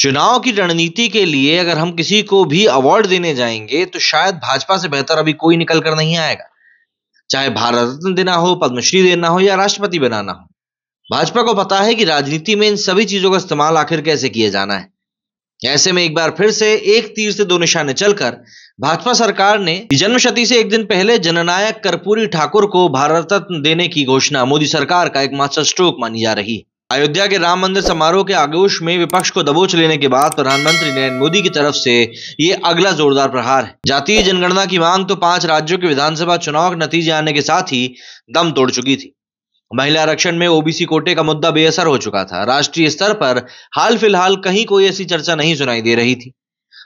चुनाव की रणनीति के लिए अगर हम किसी को भी अवार्ड देने जाएंगे तो शायद भाजपा से बेहतर अभी कोई निकल कर नहीं आएगा चाहे भारत रत्न देना हो पद्मश्री देना हो या राष्ट्रपति बनाना हो भाजपा को पता है कि राजनीति में इन सभी चीजों का इस्तेमाल आखिर कैसे किया जाना है ऐसे में एक बार फिर से एक तीर से दो निशाने चलकर भाजपा सरकार ने जन्मशती से एक दिन पहले जननायक कर्पूरी ठाकुर को भारत रत्न देने की घोषणा मोदी सरकार का एक मास्टर स्ट्रोक मानी जा रही है अयोध्या के राम मंदिर समारोह के आगोश में विपक्ष को दबोच लेने के बाद प्रधानमंत्री नरेंद्र मोदी की तरफ से ये अगला जोरदार प्रहार है जातीय जनगणना की मांग तो पांच राज्यों के विधानसभा चुनाव के नतीजे आने के साथ ही दम तोड़ चुकी थी महिला आरक्षण में ओबीसी कोटे का मुद्दा बेअसर हो चुका था राष्ट्रीय स्तर पर हाल फिलहाल कहीं कोई ऐसी चर्चा नहीं सुनाई दे रही थी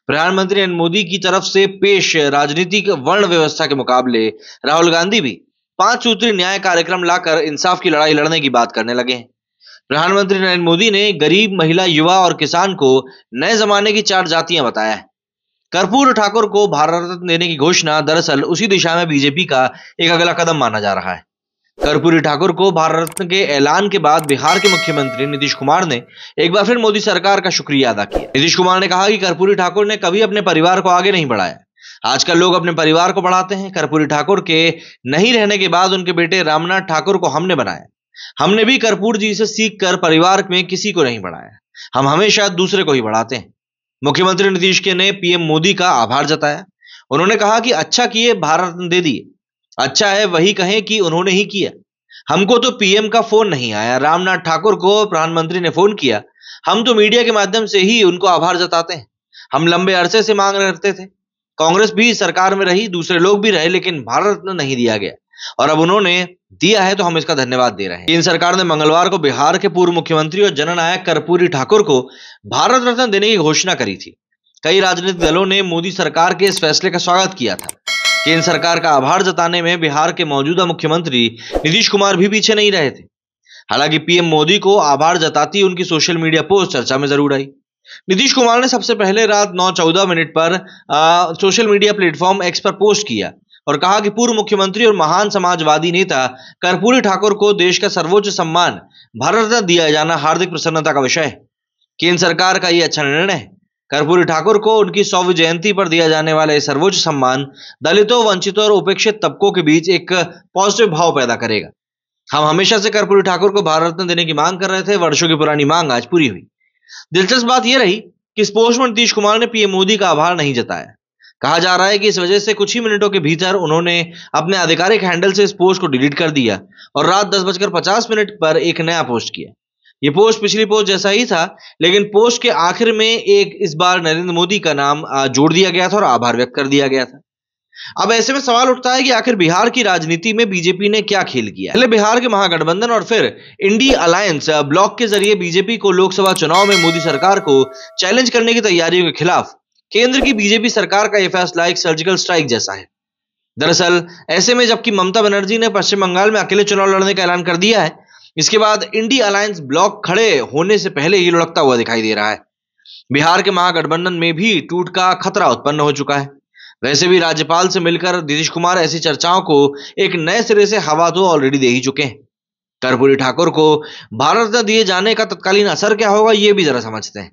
प्रधानमंत्री नरेंद्र मोदी की तरफ से पेश राजनीतिक वर्ण व्यवस्था के मुकाबले राहुल गांधी भी पांच सूत्री न्याय कार्यक्रम लाकर इंसाफ की लड़ाई लड़ने की बात करने लगे हैं प्रधानमंत्री नरेंद्र मोदी ने गरीब महिला युवा और किसान को नए जमाने की चार जातियां बताया है कर्पूर ठाकुर को भारत रत्न देने की घोषणा दरअसल उसी दिशा में बीजेपी का एक अगला कदम माना जा रहा है कर्पूरी ठाकुर को भारत रत्न के ऐलान के बाद बिहार के मुख्यमंत्री नीतीश कुमार ने एक बार फिर मोदी सरकार का शुक्रिया अदा किया नीतीश कुमार ने कहा कि कर्पूरी ठाकुर ने कभी अपने परिवार को आगे नहीं बढ़ाया आजकल लोग अपने परिवार को बढ़ाते हैं कर्पूरी ठाकुर के नहीं रहने के बाद उनके बेटे रामनाथ ठाकुर को हमने बनाया हमने भी कर्पूर जी से सीख कर परिवार में किसी को नहीं बढ़ाया हम हमेशा दूसरे को ही बढ़ाते हैं मुख्यमंत्री नीतीश के ने पीएम मोदी का आभार जताया उन्होंने कहा कि अच्छा किए भारत दे दिए अच्छा है वही कहें कि उन्होंने ही किया हमको तो पीएम का फोन नहीं आया रामनाथ ठाकुर को प्रधानमंत्री ने फोन किया हम तो मीडिया के माध्यम से ही उनको आभार जताते हैं हम लंबे अरसे से मांग करते थे कांग्रेस भी सरकार में रही दूसरे लोग भी रहे लेकिन भारत ने नहीं दिया गया और अब उन्होंने दिया है तो हम इसका धन्यवाद दे रहे हैं केंद्र सरकार ने मंगलवार को बिहार के पूर्व मुख्यमंत्री और जननायक कर्पूरी ठाकुर को भारत रत्न देने की घोषणा करी थी कई राजनीतिक दलों ने मोदी सरकार के इस फैसले का स्वागत किया था केंद्र सरकार का आभार जताने में बिहार के मौजूदा मुख्यमंत्री नीतीश कुमार भी पीछे नहीं रहे थे हालांकि पीएम मोदी को आभार जताती उनकी सोशल मीडिया पोस्ट चर्चा में जरूर आई नीतीश कुमार ने सबसे पहले रात नौ चौदह मिनट पर आ, सोशल मीडिया प्लेटफॉर्म एक्स पर पोस्ट किया और कहा कि पूर्व मुख्यमंत्री और महान समाजवादी नेता कर्पूरी ठाकुर को देश का सर्वोच्च सम्मान भारत रत्न दिया जाना हार्दिक प्रसन्नता का विषय है केंद्र सरकार का यह अच्छा निर्णय है कर्पूरी ठाकुर को उनकी सौ जयंती पर दिया जाने वाला यह सर्वोच्च सम्मान दलितों वंचितों और उपेक्षित तबकों के बीच एक पॉजिटिव भाव पैदा करेगा हम हमेशा से कर्पूरी ठाकुर को भारत रत्न देने की मांग कर रहे थे वर्षों की पुरानी मांग आज पूरी हुई दिलचस्प बात यह रही कि स्पोर्ट्समैन नीतीश कुमार ने पीएम मोदी का आभार नहीं जताया कहा जा रहा है कि इस वजह से कुछ ही मिनटों के भीतर उन्होंने अपने आधिकारिक हैंडल से इस पोस्ट को डिलीट कर दिया और रात दस बजकर पचास मिनट पर एक नया पोस्ट किया ये पोस्ट पिछली पोस्ट जैसा ही था लेकिन पोस्ट के आखिर में एक इस बार नरेंद्र मोदी का नाम जोड़ दिया गया था और आभार व्यक्त कर दिया गया था अब ऐसे में सवाल उठता है कि आखिर बिहार की राजनीति में बीजेपी ने क्या खेल किया पहले बिहार के महागठबंधन और फिर इंडी अलायंस ब्लॉक के जरिए बीजेपी को लोकसभा चुनाव में मोदी सरकार को चैलेंज करने की तैयारियों के खिलाफ केंद्र की बीजेपी सरकार का यह फैसला एक सर्जिकल स्ट्राइक जैसा है दरअसल ऐसे में जबकि ममता बनर्जी ने पश्चिम बंगाल में अकेले चुनाव लड़ने का ऐलान कर दिया है इसके बाद इंडिया अलायंस ब्लॉक खड़े होने से पहले ही लुढ़कता हुआ दिखाई दे रहा है बिहार के महागठबंधन में भी टूट का खतरा उत्पन्न हो चुका है वैसे भी राज्यपाल से मिलकर नीतीश कुमार ऐसी चर्चाओं को एक नए सिरे से हवा तो ऑलरेडी दे ही चुके हैं कर्पूरी ठाकुर को भारत में दिए जाने का तत्कालीन असर क्या होगा ये भी जरा समझते हैं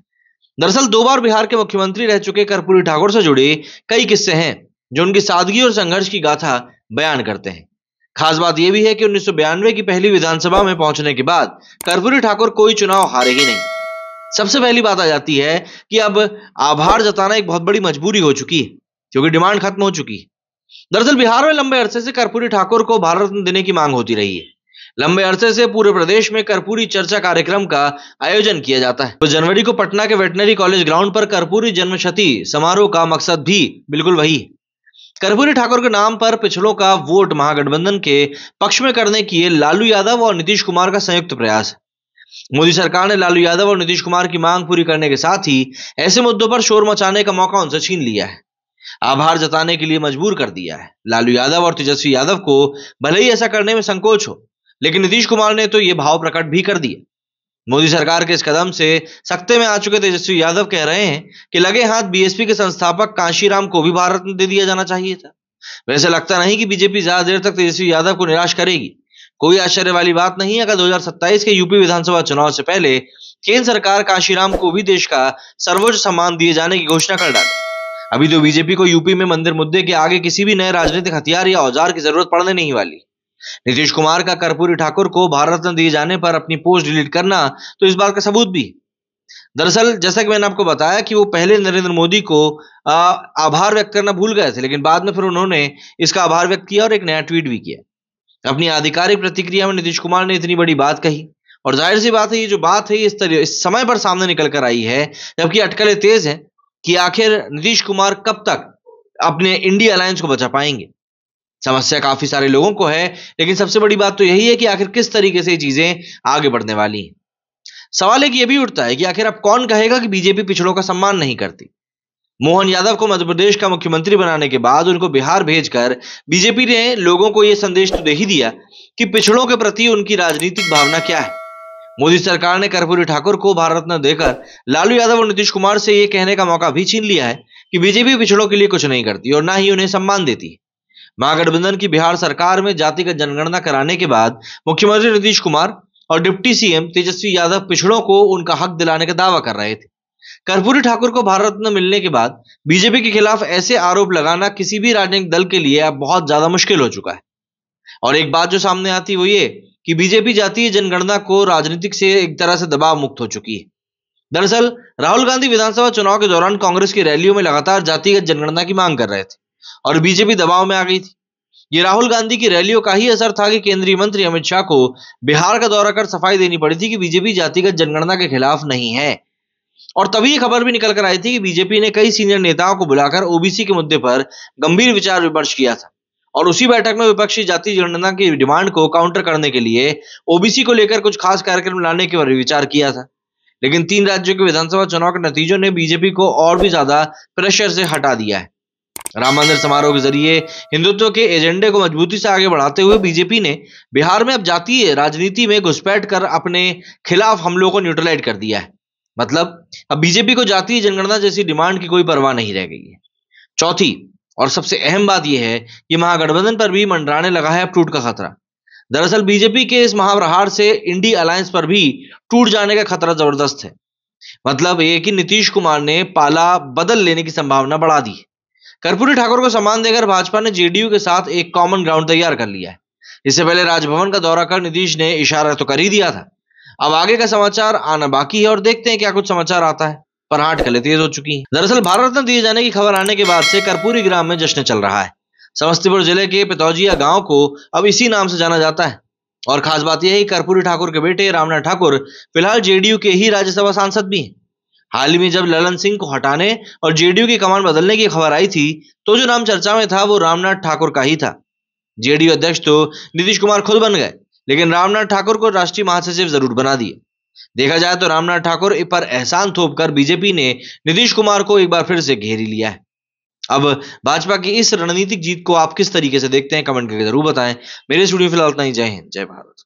दरअसल दो बार बिहार के मुख्यमंत्री रह चुके कर्पूरी ठाकुर से जुड़े कई किस्से हैं जो उनकी सादगी और संघर्ष की गाथा बयान करते हैं खास बात यह भी है कि उन्नीस की पहली विधानसभा में पहुंचने के बाद कर्पूरी ठाकुर कोई चुनाव हारे ही नहीं सबसे पहली बात आ जाती है कि अब आभार जताना एक बहुत बड़ी मजबूरी हो चुकी है क्योंकि डिमांड खत्म हो चुकी है दरअसल बिहार में लंबे अरसे से कर्पूरी ठाकुर को भारत रत्न देने की मांग होती रही है लंबे अरसे से पूरे प्रदेश में कर्पूरी चर्चा कार्यक्रम का आयोजन किया जाता है तो जनवरी को पटना के वेटनरी कॉलेज ग्राउंड पर कर्पूरी जन्मशती समारोह का मकसद भी बिल्कुल वही है कर्पूरी ठाकुर के नाम पर पिछड़ों का वोट महागठबंधन के पक्ष में करने के लालू यादव और नीतीश कुमार का संयुक्त प्रयास है मोदी सरकार ने लालू यादव और नीतीश कुमार की मांग पूरी करने के साथ ही ऐसे मुद्दों पर शोर मचाने का मौका उनसे छीन लिया है आभार जताने के लिए मजबूर कर दिया है लालू यादव और तेजस्वी यादव को भले ही ऐसा करने में संकोच हो लेकिन नीतीश कुमार ने तो ये भाव प्रकट भी कर दिए मोदी सरकार के इस कदम से सख्ते में आ चुके तेजस्वी यादव कह रहे हैं कि लगे हाथ बीएसपी के संस्थापक कांशीराम को भी भारत में दे दिया जाना चाहिए था वैसे लगता नहीं कि बीजेपी ज्यादा देर तक तेजस्वी यादव को निराश करेगी कोई आश्चर्य वाली बात नहीं अगर 2027 के यूपी विधानसभा चुनाव से पहले केंद्र सरकार कांशीराम को भी देश का सर्वोच्च सम्मान दिए जाने की घोषणा कर डाले अभी तो बीजेपी को यूपी में मंदिर मुद्दे के आगे किसी भी नए राजनीतिक हथियार या औजार की जरूरत पड़ने नहीं वाली नीतीश कुमार का कर्पूरी ठाकुर को भारत रत्न दिए जाने पर अपनी पोस्ट डिलीट करना तो इस बात का सबूत भी दरअसल जैसा कि मैंने आपको बताया कि वो पहले नरेंद्र मोदी को आभार व्यक्त करना भूल गए थे लेकिन बाद में फिर उन्होंने इसका आभार व्यक्त किया और एक नया ट्वीट भी किया अपनी आधिकारिक प्रतिक्रिया में नीतीश कुमार ने इतनी बड़ी बात कही और जाहिर सी बात है ये जो बात है इस तरह इस समय पर सामने निकल कर आई है जबकि अटकलें तेज हैं कि आखिर नीतीश कुमार कब तक अपने इंडिया अलायंस को बचा पाएंगे समस्या काफी सारे लोगों को है लेकिन सबसे बड़ी बात तो यही है कि आखिर किस तरीके से चीजें आगे बढ़ने वाली हैं सवाल एक ये भी उठता है कि आखिर अब कौन कहेगा कि बीजेपी पिछड़ों का सम्मान नहीं करती मोहन यादव को मध्यप्रदेश का मुख्यमंत्री बनाने के बाद उनको बिहार भेजकर बीजेपी ने लोगों को यह संदेश तो दे ही दिया कि पिछड़ों के प्रति उनकी राजनीतिक भावना क्या है मोदी सरकार ने कर्पूरी ठाकुर को भारत रत्न देकर लालू यादव और नीतीश कुमार से ये कहने का मौका भी छीन लिया है कि बीजेपी पिछड़ों के लिए कुछ नहीं करती और ना ही उन्हें सम्मान देती है महागठबंधन की बिहार सरकार में जातिगत जनगणना कराने के बाद मुख्यमंत्री नीतीश कुमार और डिप्टी सीएम तेजस्वी यादव पिछड़ों को उनका हक दिलाने का दावा कर रहे थे कर्पूरी ठाकुर को भारत रत्न मिलने के बाद बीजेपी के खिलाफ ऐसे आरोप लगाना किसी भी राजनीतिक दल के लिए अब बहुत ज्यादा मुश्किल हो चुका है और एक बात जो सामने आती वो ये कि बीजेपी जातीय जनगणना को राजनीतिक से एक तरह से दबाव मुक्त हो चुकी है दरअसल राहुल गांधी विधानसभा चुनाव के दौरान कांग्रेस की रैलियों में लगातार जातिगत जनगणना की मांग कर रहे थे और बीजेपी दबाव में आ गई थी ये राहुल गांधी की रैलियों का ही असर था कि केंद्रीय मंत्री अमित शाह को बिहार का दौरा कर सफाई देनी पड़ी थी कि बीजेपी जातिगत जनगणना के खिलाफ नहीं है और तभी खबर भी निकल कर आई थी कि बीजेपी ने कई सीनियर नेताओं को बुलाकर ओबीसी के मुद्दे पर गंभीर विचार विमर्श किया था और उसी बैठक में विपक्षी जाति जनगणना की डिमांड को काउंटर करने के लिए ओबीसी को लेकर कुछ खास कार्यक्रम लाने के पर विचार किया था लेकिन तीन राज्यों के विधानसभा चुनाव के नतीजों ने बीजेपी को और भी ज्यादा प्रेशर से हटा दिया है राम मंदिर समारोह के जरिए हिंदुत्व के एजेंडे को मजबूती से आगे बढ़ाते हुए बीजेपी ने बिहार में अब जातीय राजनीति में घुसपैठ कर अपने खिलाफ हमलों को न्यूट्रलाइज कर दिया है मतलब अब बीजेपी को जातीय जनगणना जैसी डिमांड की कोई परवाह नहीं रह गई है चौथी और सबसे अहम बात यह है कि महागठबंधन पर भी मंडराने लगा है अब टूट का खतरा दरअसल बीजेपी के इस महाप्रहार से इंडी अलायंस पर भी टूट जाने का खतरा जबरदस्त है मतलब ये कि नीतीश कुमार ने पाला बदल लेने की संभावना बढ़ा दी है कर्पूरी ठाकुर को सम्मान देकर भाजपा ने जेडीयू के साथ एक कॉमन ग्राउंड तैयार कर लिया है इससे पहले राजभवन का दौरा कर नीतीश ने इशारा तो कर ही दिया था अब आगे का समाचार आना बाकी है और देखते हैं क्या कुछ समाचार आता है पर हाट गले तेज हो चुकी है दरअसल भारत रत्न दिए जाने की खबर आने के बाद से कर्पूरी ग्राम में जश्न चल रहा है समस्तीपुर जिले के पितौजिया गांव को अब इसी नाम से जाना जाता है और खास बात यह है कर्पूरी ठाकुर के बेटे रामनाथ ठाकुर फिलहाल जेडीयू के ही राज्यसभा सांसद भी हैं हाल ही में जब ललन सिंह को हटाने और जेडीयू की कमान बदलने की खबर आई थी तो जो नाम चर्चा में था वो रामनाथ ठाकुर का ही था जेडीयू अध्यक्ष तो नीतीश कुमार खुद बन गए लेकिन रामनाथ ठाकुर को राष्ट्रीय महासचिव जरूर बना दिए देखा जाए तो रामनाथ ठाकुर पर एहसान थोपकर बीजेपी ने नीतीश कुमार को एक बार फिर से घेरी लिया है अब भाजपा की इस रणनीतिक जीत को आप किस तरीके से देखते हैं कमेंट करके जरूर बताएं मेरे स्टूडियो फिलहाल इतना ही जय हिंद जय भारत